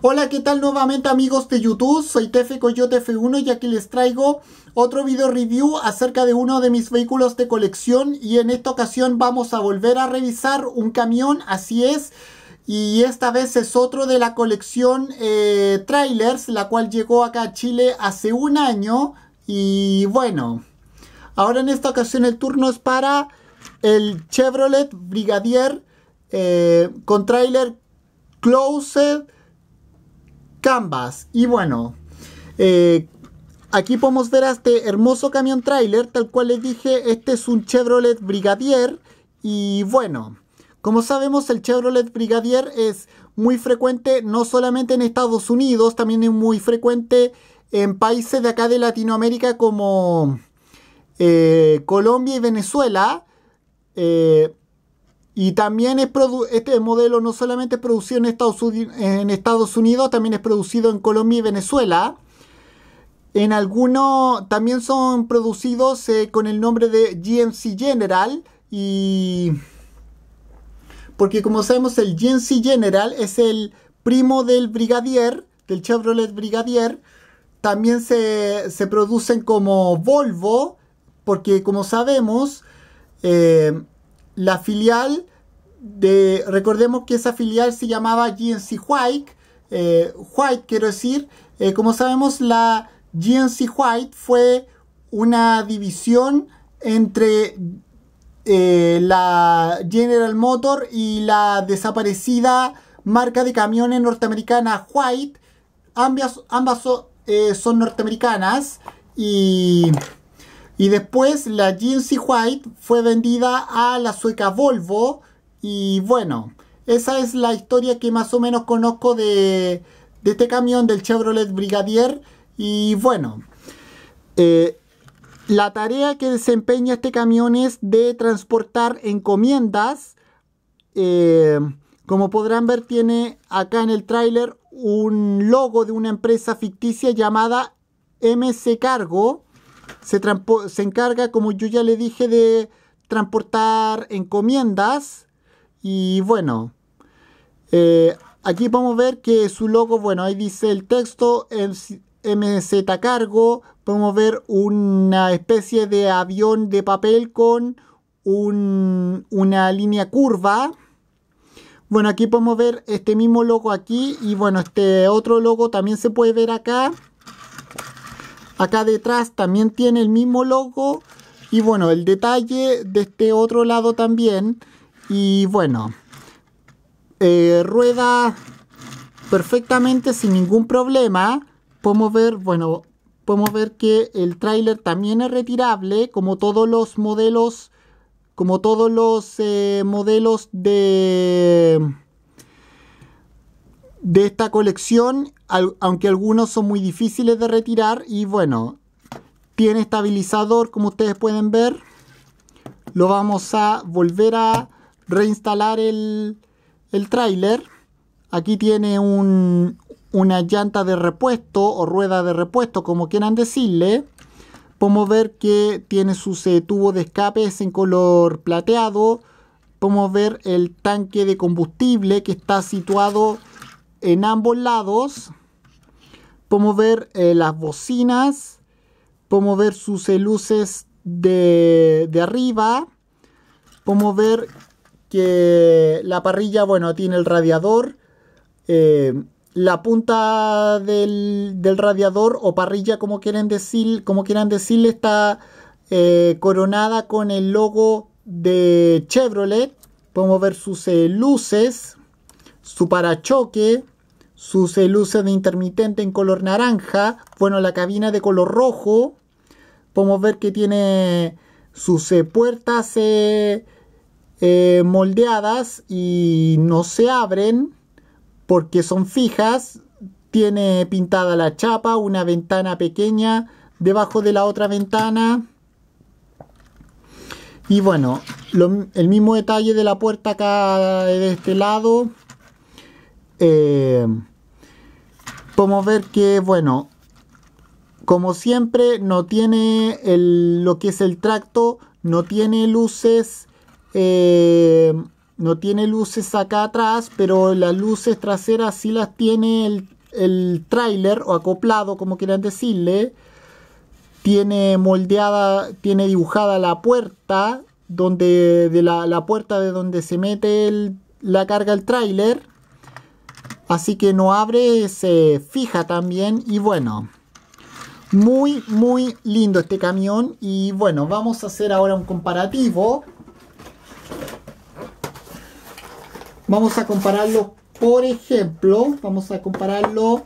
Hola, ¿qué tal nuevamente amigos de YouTube? Soy Tefe Coyote F1 y aquí les traigo otro video review acerca de uno de mis vehículos de colección y en esta ocasión vamos a volver a revisar un camión, así es. Y esta vez es otro de la colección eh, trailers, la cual llegó acá a Chile hace un año. Y bueno, ahora en esta ocasión el turno es para el Chevrolet Brigadier eh, con trailer Closed Canvas. Y bueno, eh, aquí podemos ver a este hermoso camión trailer, tal cual les dije, este es un Chevrolet Brigadier. Y bueno, como sabemos el Chevrolet Brigadier es muy frecuente no solamente en Estados Unidos, también es muy frecuente en países de acá de Latinoamérica como eh, Colombia y Venezuela. Eh, y también este modelo no solamente es producido en Estados, Unidos, también es producido en Colombia y Venezuela. En algunos también son producidos eh, con el nombre de GMC General. Y. Porque como sabemos, el GMC General es el primo del Brigadier, del Chevrolet Brigadier. También se, se producen como Volvo, porque como sabemos. Eh, la filial de, recordemos que esa filial se llamaba GNC White, eh, White quiero decir, eh, como sabemos la GNC White fue una división entre eh, la General Motor y la desaparecida marca de camiones norteamericana White, ambas, ambas son norteamericanas y y después la GMC White fue vendida a la sueca Volvo. Y bueno, esa es la historia que más o menos conozco de, este camión del Chevrolet Brigadier. Y bueno, eh, la tarea que desempeña este camión es de transportar encomiendas. Eh, como podrán ver, tiene acá en el tráiler un logo de una empresa ficticia llamada MC Cargo se, encarga, como yo ya le dije, de transportar encomiendas. Y bueno, eh, aquí podemos ver que su logo, bueno, ahí dice el texto MZ Cargo. Podemos ver una especie de avión de papel con una línea curva. Bueno, aquí podemos ver este mismo logo aquí y bueno, este otro logo también se puede ver acá. Acá detrás también tiene el mismo logo y bueno, el detalle de este otro lado también. Y bueno, eh, rueda perfectamente sin ningún problema. Podemos ver, bueno, podemos ver que el tráiler también es retirable, como todos los modelos, como todos los eh, modelos de de esta colección, aunque algunos son muy difíciles de retirar y bueno, tiene estabilizador como ustedes pueden ver. Lo vamos a volver a reinstalar el, el tráiler. Aquí tiene una llanta de repuesto o rueda de repuesto, como quieran decirle. Podemos ver que tiene sus eh, tubo tubos de escape en color plateado. Podemos ver el tanque de combustible que está situado en ambos lados. Podemos ver eh, las bocinas. Podemos ver sus luces de, arriba. Podemos ver que la parrilla, bueno, tiene el radiador. Eh, la punta del, radiador o parrilla, como, quieren decir, como quieran decirle, está eh, coronada con el logo de Chevrolet. Podemos ver sus luces, su parachoque, sus luces de intermitente en color naranja, bueno, la cabina de color rojo, podemos ver que tiene sus eh, puertas eh, eh, moldeadas y no se abren porque son fijas, tiene pintada la chapa, una ventana pequeña debajo de la otra ventana. Y bueno, el mismo detalle de la puerta acá de este lado podemos eh, ver que, bueno, como siempre, no tiene lo que es el tracto, no tiene luces, eh, no tiene luces acá atrás, pero las luces traseras sí las tiene el, el tráiler o acoplado, como quieran decirle. Tiene moldeada, tiene dibujada la puerta, donde, de la, puerta de donde se mete la carga el tráiler Así que no abre, se fija también y bueno. Muy, muy lindo este camión y bueno, vamos a hacer ahora un comparativo. Vamos a compararlo, por ejemplo, vamos a compararlo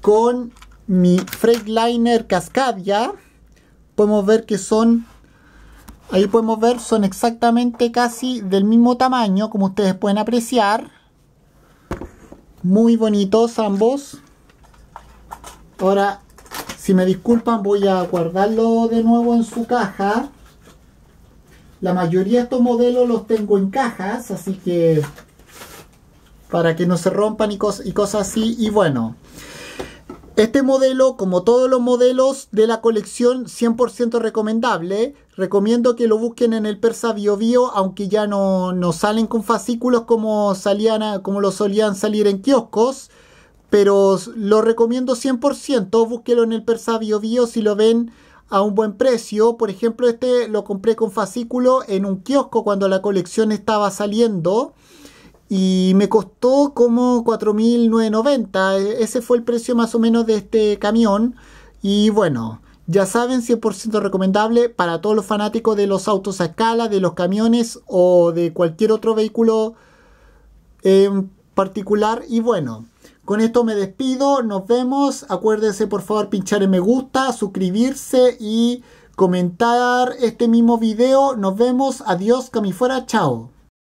con mi Freightliner Cascadia. Podemos ver que son Ahí podemos ver, son exactamente casi del mismo tamaño, como ustedes pueden apreciar. Muy bonitos ambos. Ahora, si me disculpan, voy a guardarlo de nuevo en su caja. La mayoría de estos modelos los tengo en cajas, así que para que no se rompan y, cosas así. Y bueno, este modelo, como todos los modelos de la colección, 100% recomendable. Recomiendo que lo busquen en el Persa Bio Bio, aunque ya no, no salen con fascículos como, salían como lo solían salir en kioscos. Pero lo recomiendo 100%. Búsquelo en el Persa Bio Bio si lo ven a un buen precio. Por ejemplo, este lo compré con fascículo en un kiosco cuando la colección estaba saliendo y me costó como 4.990. E, ese fue el precio más o menos de este camión. Y bueno, ya saben, 100% recomendable para todos los fanáticos de los autos a escala, de los camiones o de cualquier otro vehículo en particular. Y bueno, con esto me despido, nos vemos. Acuérdense por favor pinchar en me gusta, suscribirse y comentar este mismo video. Nos vemos, adiós, fuera, chao.